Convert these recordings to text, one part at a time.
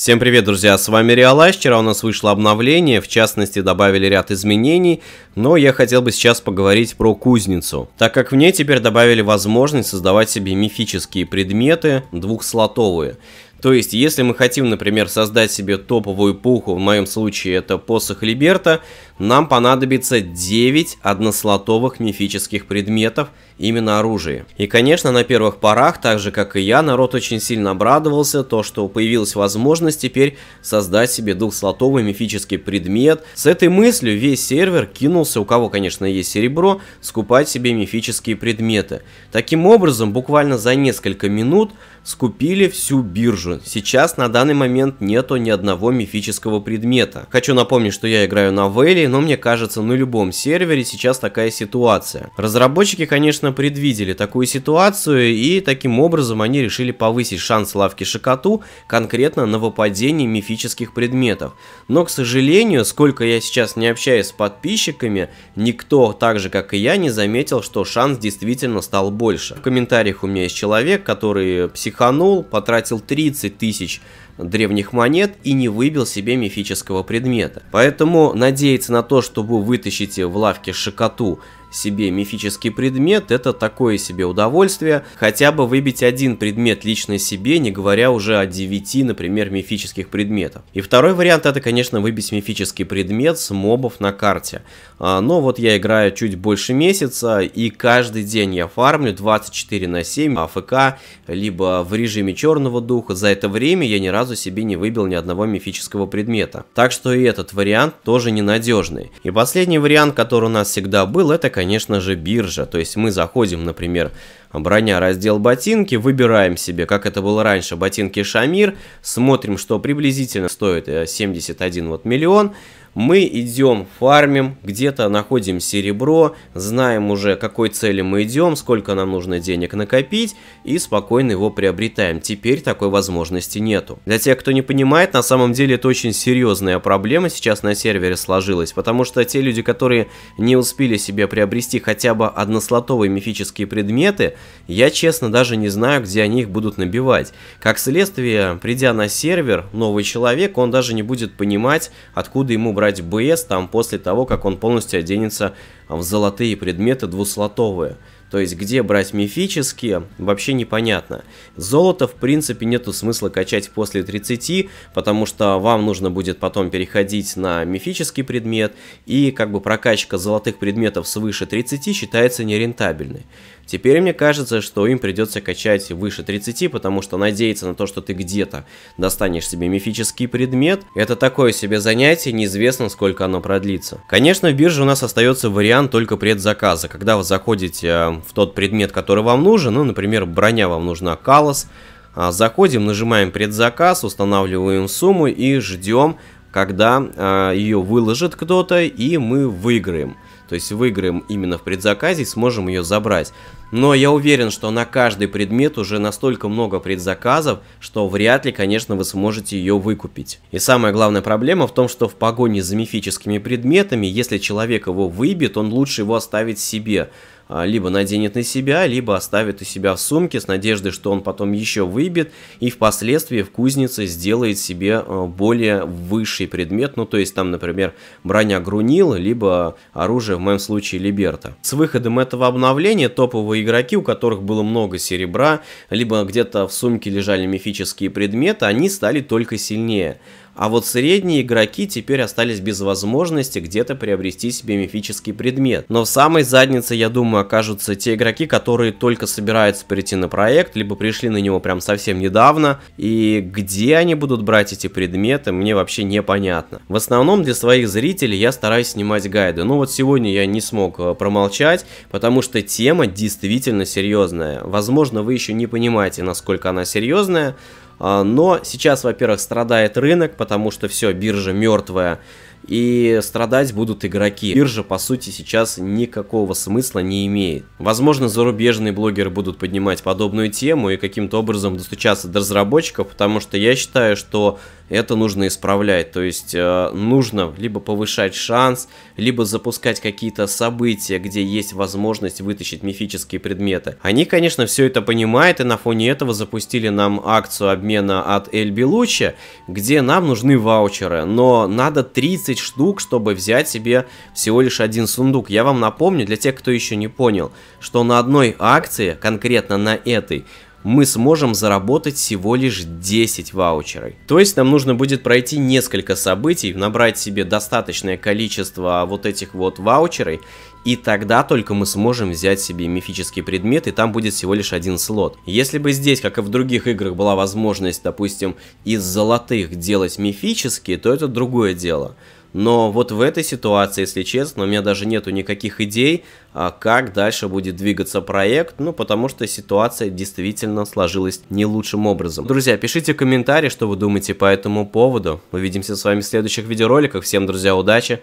Всем привет, друзья, с вами Реалайз. Вчера у нас вышло обновление, в частности добавили ряд изменений, но я хотел бы сейчас поговорить про кузницу, так как в ней теперь добавили возможность создавать себе мифические предметы двухслотовые. То есть, если мы хотим, например, создать себе топовую пуху, в моем случае это посох Либерта, нам понадобится 9 однослотовых мифических предметов, именно оружия. И, конечно, на первых порах, так же как и я, народ очень сильно обрадовался, то, что появилась возможность теперь создать себе двухслотовый мифический предмет. С этой мыслью весь сервер кинулся, у кого, конечно, есть серебро, скупать себе мифические предметы. Таким образом, буквально за несколько минут скупили всю биржу. Сейчас на данный момент нету ни одного мифического предмета. Хочу напомнить, что я играю на Вэлли, но мне кажется, на любом сервере сейчас такая ситуация. Разработчики, конечно, предвидели такую ситуацию, и таким образом они решили повысить шанс лавки Шикоту конкретно на выпадение мифических предметов. Но, к сожалению, сколько я сейчас не общаюсь с подписчиками, никто, так же как и я, не заметил, что шанс действительно стал больше. В комментариях у меня есть человек, который псих психанул, потратил 30 тысяч древних монет и не выбил себе мифического предмета. Поэтому надеяться на то, что вы вытащите в лавке шикоту себе мифический предмет, это такое себе удовольствие. Хотя бы выбить один предмет лично себе, не говоря уже о 9, например, мифических предметов. И второй вариант это, конечно, выбить мифический предмет с мобов на карте. А, но вот я играю чуть больше месяца, и каждый день я фармлю 24 на 7 АФК, либо в режиме черного духа. За это время я ни разу разу себе не выбил ни одного мифического предмета. Так что и этот вариант тоже ненадежный. И последний вариант, который у нас всегда был, это, конечно же, биржа. То есть мы заходим, например, броня раздел ботинки, выбираем себе, как это было раньше, ботинки Шамир, смотрим, что приблизительно стоит 71 э, вот миллион, мы идем, фармим, где-то находим серебро, знаем уже, какой цели мы идем, сколько нам нужно денег накопить, и спокойно его приобретаем. Теперь такой возможности нету. Для тех, кто не понимает, на самом деле это очень серьезная проблема сейчас на сервере сложилась, потому что те люди, которые не успели себе приобрести хотя бы однослотовые мифические предметы, я честно даже не знаю, где они их будут набивать. Как следствие, придя на сервер, новый человек, он даже не будет понимать, откуда ему брать БС там после того, как он полностью оденется в золотые предметы двуслотовые. То есть где брать мифические, вообще непонятно. Золото в принципе нету смысла качать после 30, потому что вам нужно будет потом переходить на мифический предмет, и как бы прокачка золотых предметов свыше 30 считается нерентабельной. Теперь мне кажется, что им придется качать выше 30, потому что надеяться на то, что ты где-то достанешь себе мифический предмет, это такое себе занятие, неизвестно сколько оно продлится. Конечно, в бирже у нас остается вариант только предзаказа, когда вы заходите э, в тот предмет, который вам нужен, ну, например, броня вам нужна, калос, а, заходим, нажимаем предзаказ, устанавливаем сумму и ждем, когда а, ее выложит кто-то и мы выиграем. То есть выиграем именно в предзаказе и сможем ее забрать. Но я уверен, что на каждый предмет уже настолько много предзаказов, что вряд ли, конечно, вы сможете ее выкупить. И самая главная проблема в том, что в погоне за мифическими предметами, если человек его выбит, он лучше его оставить себе. А, либо наденет на себя, либо оставит у себя в сумке с надеждой, что он потом еще выбит и впоследствии в кузнице сделает себе а, более высший предмет, ну то есть там, например, броня Грунил, либо оружие, в моем случае, Либерта. С выходом этого обновления топовые игроки, у которых было много серебра, либо где-то в сумке лежали мифические предметы, они стали только сильнее. А вот средние игроки теперь остались без возможности где-то приобрести себе мифический предмет. Но в самой заднице, я думаю, окажутся те игроки, которые только собираются прийти на проект, либо пришли на него прям совсем недавно. И где они будут брать эти предметы, мне вообще непонятно. В основном для своих зрителей я стараюсь снимать гайды. Ну вот сегодня я не смог э, промолчать, потому что тема действительно серьезная. Возможно, вы еще не понимаете, насколько она серьезная, а, но сейчас, во-первых, страдает рынок, потому что все, биржа мертвая и страдать будут игроки. Биржа, по сути, сейчас никакого смысла не имеет. Возможно, зарубежные блогеры будут поднимать подобную тему и каким-то образом достучаться до разработчиков, потому что я считаю, что это нужно исправлять. То есть э, нужно либо повышать шанс, либо запускать какие-то события, где есть возможность вытащить мифические предметы. Они, конечно, все это понимают и на фоне этого запустили нам акцию обмена от Эль Белуччи, где нам нужны ваучеры, но надо 30 30 штук, чтобы взять себе всего лишь один сундук. Я вам напомню, для тех, кто еще не понял, что на одной акции, конкретно на этой, мы сможем заработать всего лишь 10 ваучеров. То есть нам нужно будет пройти несколько событий, набрать себе достаточное количество вот этих вот ваучеров, и тогда только мы сможем взять себе мифический предмет, и там будет всего лишь один слот. Если бы здесь, как и в других играх, была возможность, допустим, из золотых делать мифические, то это другое дело. Но вот в этой ситуации, если честно, у меня даже нету никаких идей, а, как дальше будет двигаться проект, ну, потому что ситуация действительно сложилась не лучшим образом. Друзья, пишите комментарии, что вы думаете по этому поводу. Увидимся с вами в следующих видеороликах. Всем, друзья, удачи.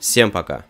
Всем пока.